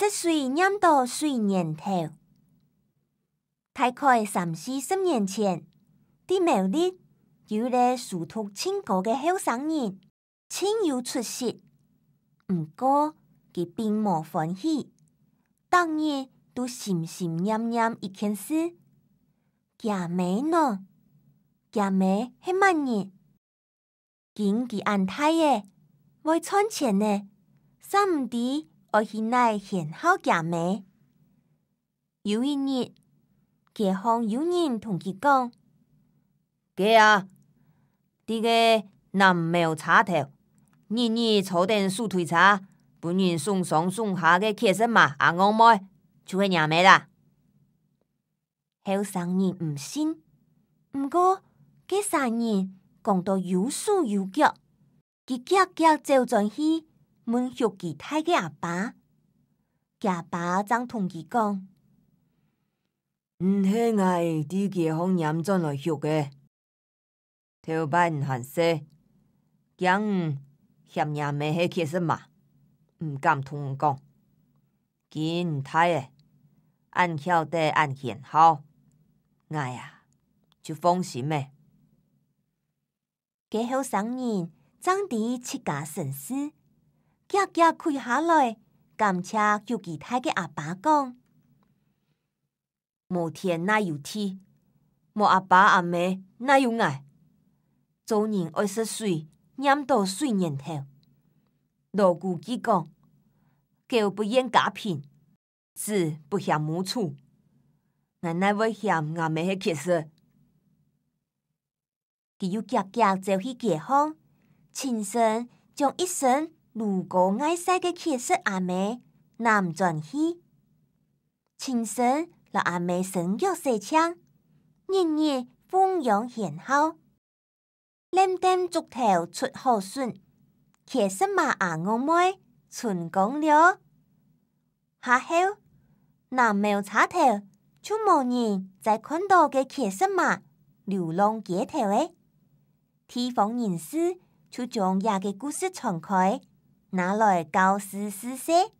十岁念到岁年头，大概三四十年前的某日，有个殊途千古嘅后生人，亲友出息。唔过，佢并冇欢喜，当日都心心念念一件事：嫁妹咯，嫁妹系乜嘢？经济安泰嘅，会穿钱呢？三唔我现在很好嫁媒。有一日，街坊有人同佢讲：“哎啊，这个南苗茶头，日日坐定数推茶，不论送上送下嘅，确实嘛，阿我妹就做娘咪啦。”后生人唔信，唔过，佢三年讲到有数有终，佢结结就转去。问玉吉太的阿爸，阿爸张同伊讲：“唔去挨，只个方言进来学嘅，条板唔行色，讲嫌人未去其实嘛，唔敢同讲。吉太诶，按晓得按现好，哎呀，就放心咩。吉后三年，张弟七甲神师。”夹夹开下来，甘车就给他公阿爸讲：无天哪有天，无阿爸阿妈哪有爱。做人二十岁，念到岁念头，老古记讲：苟不厌假品，子不嫌母处。奶奶我嫌阿妹去气色。只有夹夹走去街坊，亲身将一生。如果爱赛个骑士阿妹，南转起；亲生落阿妹神着细枪，年年风扬闲好，拎点竹头出好笋，骑士马阿我妹，春功了。哈哈，南庙茶头，出无人在看到个骑士马流浪街头诶！提防人士出将雅个故事传开。拿来教试试舍。